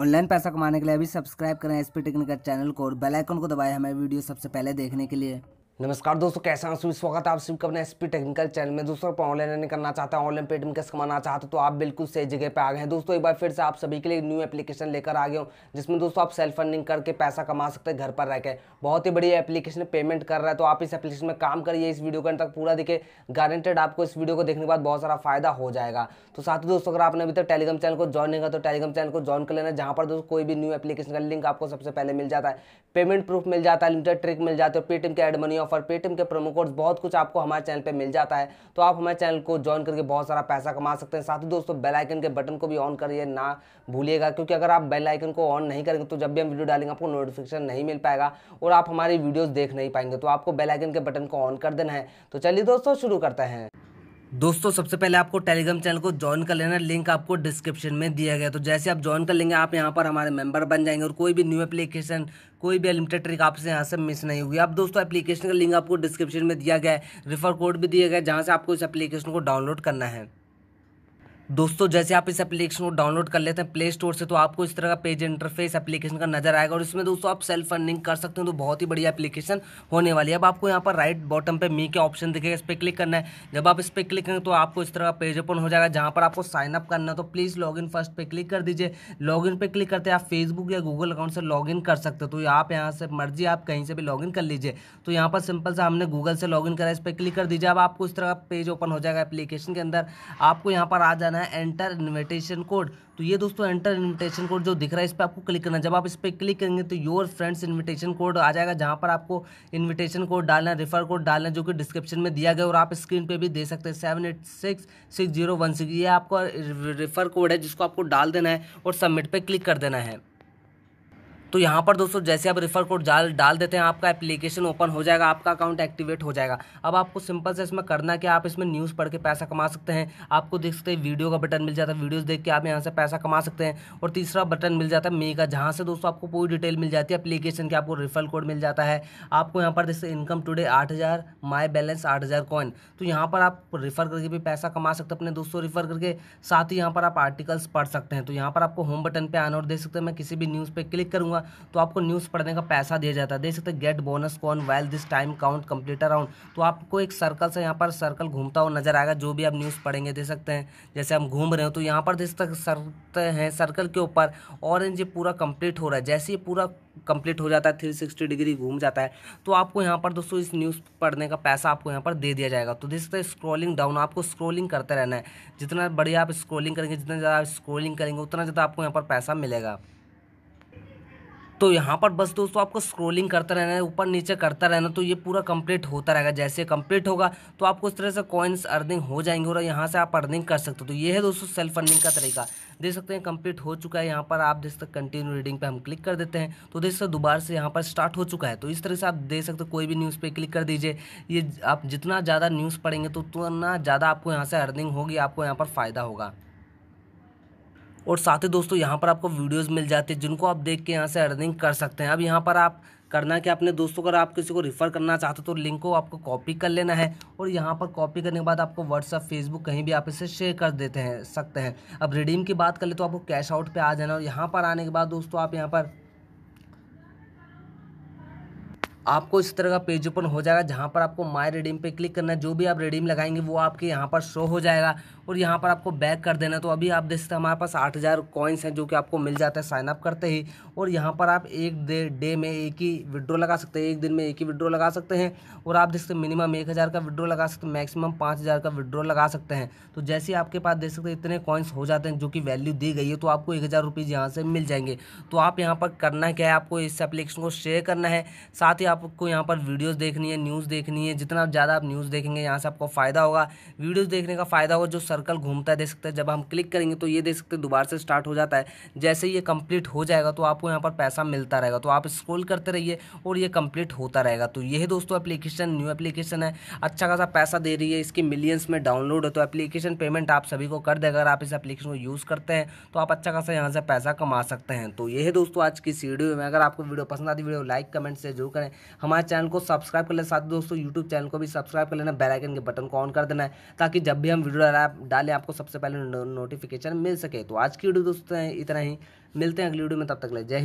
online पैसा कमाने के लिए अभी सब्सक्राइब करें एसपी टेक्निकल चैनल को और बेल आइकन को दबाएं हमें वीडियो सबसे पहले देखने के लिए नमस्कार दोस्तों कैसे हैं स्वागत है आप सबका अपने एसपी टेक्निकल चैनल में दोस्तों आप ऑनलाइन रनिंग करना चाहते हैं ऑनलाइन पेड कैसे कमाना चाहते हो तो आप बिल्कुल सही जगह पे आ गए हैं दोस्तों एक बार फिर से आप सभी के लिए न्यू एप्लीकेशन लेकर आ गए हूँ जिसमें दोस्तों आप सेल्फ अर्निंग करके पैसा कमा सकते हैं घर पर रहकर बहुत ही बढ़िया एप्लीकेशन पेमेंट कर रहा है तो आप इस एप्लीकेशन में काम करिए इस वीडियो के अंदर पूरा देखिए गारंटेड आपको इस वीडियो को देखने के बाद बहुत सारा फायदा हो जाएगा तो साथ ही दोस्तों अगर आपने अभी तक टेलीग्राम चैनल को ज्वाइन नहीं तो टेलीग्राम चैनल को ज्वाइन कर लेना जहाँ पर दोस्तों कोई भी न्यू एप्लीकेशन का लिंक आपको सबसे पहले मिल जाता है पेमेंट प्रूफ मिल जाता है लिमिटेड ट्रिक मिल जाती है पेटीएम के एड मनी मिलेगा फॉर पेटीएम के प्रोमो कोड्स बहुत कुछ आपको हमारे चैनल पर मिल जाता है तो आप हमारे चैनल को ज्वाइन करके बहुत सारा पैसा कमा सकते हैं साथ ही दोस्तों बेलाइकन के बटन को भी ऑन करिए ना भूलिएगा क्योंकि अगर आप बेलाइकन को ऑन नहीं करेंगे तो जब भी हम वीडियो डालेंगे आपको नोटिफिकेशन नहीं मिल पाएगा और आप हमारी वीडियोज़ देख नहीं पाएंगे तो आपको बेलाइकन के बटन को ऑन कर देना है तो चलिए दोस्तों शुरू करते हैं दोस्तों सबसे पहले आपको टेलीग्राम चैनल को ज्वाइन कर लेना लिंक आपको डिस्क्रिप्शन में दिया गया तो जैसे आप ज्वाइन कर लेंगे आप यहाँ पर हमारे मेंबर बन जाएंगे और कोई भी न्यू एप्लीकेशन कोई भी अनलिमिटेड ट्रिक आपसे यहाँ से मिस नहीं होगी आप दोस्तों एप्लीकेशन का लिंक आपको डिस्क्रिप्शन में दिया गया है रिफर कोड भी दिया गया जहाँ से आपको इस एप्लीकेशन को डाउनलोड करना है दोस्तों जैसे आप इस एप्लीकेशन को डाउनलोड कर लेते हैं प्ले स्टोर से तो आपको इस तरह का पेज इंटरफेस एप्लीकेशन का नजर आएगा और इसमें दोस्तों आप सेल्फ अर्निंग कर सकते हो तो बहुत ही बढ़िया एप्लीकेशन होने वाली है अब आपको यहाँ पर राइट बॉटम पे मी के ऑप्शन दिखेगा इस पर क्लिक करना है जब आप इस पर क्लिक करेंगे तो आपको इस तरह का पेज ओपन हो जाएगा जहाँ पर आपको साइनअप करना है तो प्लीज़ लॉग इन फर्स्ट पर क्लिक कर दीजिए लॉग इन पर क्लिक करते आप फेसबुक या गूगल अकाउंट से लॉग इन कर सकते हो तो आप यहाँ से मर्जी आप कहीं से भी लॉग इन कर लीजिए तो यहाँ पर सिंपल से हमने गूगल से लॉग इन करा इस पर क्लिक कर दीजिए अब आपको इस तरह का पेज ओपन हो जाएगा एप्लीकेशन के अंदर आपको यहाँ पर आ जाना है है एंटर इन्विटेशन कोड तो ये दोस्तों एंटर इन्विटेशन कोड जो दिख रहा है इस पर आपको क्लिक करना है जब आप इस पर क्लिक करेंगे तो योर फ्रेंड्स इन्विटेशन कोड आ जाएगा जहाँ पर आपको इन्विटेशन कोड डालना है रिफर कोड डालना है जो कि डिस्क्रिप्शन में दिया गया और आप स्क्रीन पर भी दे सकते हैं seven eight six six zero one six ये आपका रिफर कोड है जिसको आपको डाल देना है और सबमिट पर क्लिक कर देना है तो यहाँ पर दोस्तों जैसे आप रेफर कोड डाल डाल देते हैं आपका एप्लीकेशन ओपन हो जाएगा आपका अकाउंट एक्टिवेट हो जाएगा अब आपको सिंपल से इसमें करना कि आप इसमें न्यूज़ पढ़ के पैसा कमा सकते हैं आपको देख सकते हैं वीडियो का बटन मिल जाता है वीडियोज़ देख के आप यहाँ से पैसा कमा सकते हैं और तीसरा बटन मिल जाता है मे का जहाँ से दोस्तों आपको पूरी डिटेल मिल जाती है अपलीकेशन की आपको रिफ़र कोड मिल जाता है आपको यहाँ पर जैसे इनकम टूडे आठ हज़ार माई बैलेंस आठ हज़ार कॉइन तो यहाँ पर आप रिफ़र करके भी पैसा कमा सकते हैं अपने दोस्तों रिफर करके साथ ही यहाँ पर आप आर्टिकल्स पढ़ सकते हैं तो यहाँ पर आपको होम बटन पर आना और देख सकते हैं मैं किसी भी न्यूज़ पर क्लिक करूँगा तो आपको न्यूज़ पढ़ने का पैसा दिया जाता है देख सकते गेट बोनस कौन well this time count complete around तो आपको एक सर्कल से यहाँ पर सर्कल घूमता हुआ नजर आएगा जो भी आप न्यूज़ पढ़ेंगे देख सकते हैं जैसे हम घूम रहे हो तो यहाँ पर देख सकते हैं सर्कल के ऊपर ऑरेंज ये पूरा कंप्लीट हो रहा है जैसे ये पूरा कंप्लीट हो जाता है थ्री सिक्सटी डिग्री घूम जाता है तो आपको यहाँ पर दोस्तों इस न्यूज़ पढ़ने का पैसा आपको यहाँ पर दे दिया जाएगा तो देख सकते हैं स्क्रॉलिंग डाउन आपको स्क्रॉलिंग करते रहना है जितना बढ़िया आप स्क्रॉलिंग करेंगे जितना ज़्यादा आप स्क्रॉलिंग करेंगे उतना ज़्यादा आपको यहाँ पर पैसा मिलेगा तो यहाँ पर बस दोस्तों आपको स्क्रोलिंग करता रहना है ऊपर नीचे करता रहना तो ये पूरा कंप्लीट होता रहेगा जैसे कंप्लीट होगा तो आपको इस तरह से कॉइन्स अर्निंग हो जाएंगे और यहाँ से आप अर्निंग कर सकते हो तो ये है दोस्तों सेल्फ अर्निंग का तरीका देख सकते हैं कंप्लीट हो चुका है यहाँ पर आप देख सकते कंटिन्यू रीडिंग पर हम क्लिक कर देते हैं तो देख सकते दोबारा से यहाँ पर स्टार्ट हो चुका है तो इस तरह से आप देख सकते हो कोई भी न्यूज़ पर क्लिक कर दीजिए ये आप जितना ज़्यादा न्यूज़ पढ़ेंगे तो उतना ज़्यादा आपको यहाँ से अर्निंग होगी आपको यहाँ पर फ़ायदा होगा और साथ ही दोस्तों यहाँ पर आपको वीडियोस मिल जाती है जिनको आप देख के यहाँ से अर्निंग कर सकते हैं अब यहाँ पर आप करना कि अपने दोस्तों अगर आप किसी को रिफ़र करना चाहते हो तो लिंक को आपको कॉपी कर लेना है और यहाँ पर कॉपी करने के बाद आपको व्हाट्सअप फेसबुक कहीं भी आप इसे शेयर कर देते हैं सकते हैं अब रिडीम की बात कर ले तो आपको कैश आउट पर आ जाना और यहाँ पर आने के बाद दोस्तों आप यहाँ पर आपको इस तरह का पेज ओपन हो जाएगा जहाँ पर आपको माय रिडीम पे क्लिक करना है जो भी आप रिडीम लगाएंगे वो आपके यहाँ पर शो हो जाएगा और यहाँ पर आपको बैक कर देना तो अभी आप देख सकते हैं हमारे पास आठ हज़ार कॉइन्स हैं जो कि आपको मिल जाता है साइनअप करते ही और यहाँ पर आप एक डे डे में एक ही विड्रो लगा सकते हैं एक दिन में एक ही विड्रो लगा सकते हैं और आप देख सकते हैं मिनिमम एक हज़ार का विड्रो लगा सकते हैं मैक्सिमम पाँच हज़ार का विड्रो लगा सकते हैं तो जैसे ही आपके पास देख सकते हैं इतने कॉइन्स हो जाते हैं जो कि वैल्यू दी गई है तो आपको एक हज़ार रुपीज़ यहाँ से मिल जाएंगे तो आप यहाँ पर करना क्या है आपको इस एप्लीकेशन को शेयर करना है साथ ही आपको यहाँ पर वीडियोस देखनी है न्यूज़ देखनी है जितना ज़्यादा आप न्यूज़ देखेंगे यहाँ से आपको फ़ायदा होगा वीडियोस देखने का फ़ायदा होगा जो सर्कल घूमता है देख सकते हैं जब हम क्लिक करेंगे तो ये देख सकते हैं दोबारा से स्टार्ट हो जाता है जैसे ये कम्प्लीट हो जाएगा तो आपको यहाँ पर पैसा मिलता रहेगा तो आप स्क्रोल करते रहिए और ये कम्प्लीट होता रहेगा तो यही दोस्तों एप्लीकेशन न्यू एप्लीकेशन है अच्छा खासा पैसा दे रही है इसकी मिलियंस में डाउनलोड है तो एप्लीकेशन पेमेंट आप सभी को कर देगा अगर आप इस एप्लीकेशन को यूज़ करते हैं तो आप अच्छा खासा यहाँ से पैसा कमा सकते हैं तो यह दोस्तों आज की इस वीडियो में अगर आपको वीडियो पसंद आती वीडियो लाइक कमेंट से जरूर करें हमारे चैनल को सब्सक्राइब कर लेना साथ दोस्तों यूट्यूब चैनल को भी सब्सक्राइब कर लेना बेलाइकन के बटन को ऑन कर देना है ताकि जब भी हम वीडियो डालें आपको सबसे पहले नोटिफिकेशन मिल सके तो आज की वीडियो दोस्तों इतना ही मिलते हैं अगली वीडियो में तब तक ले जय हिंद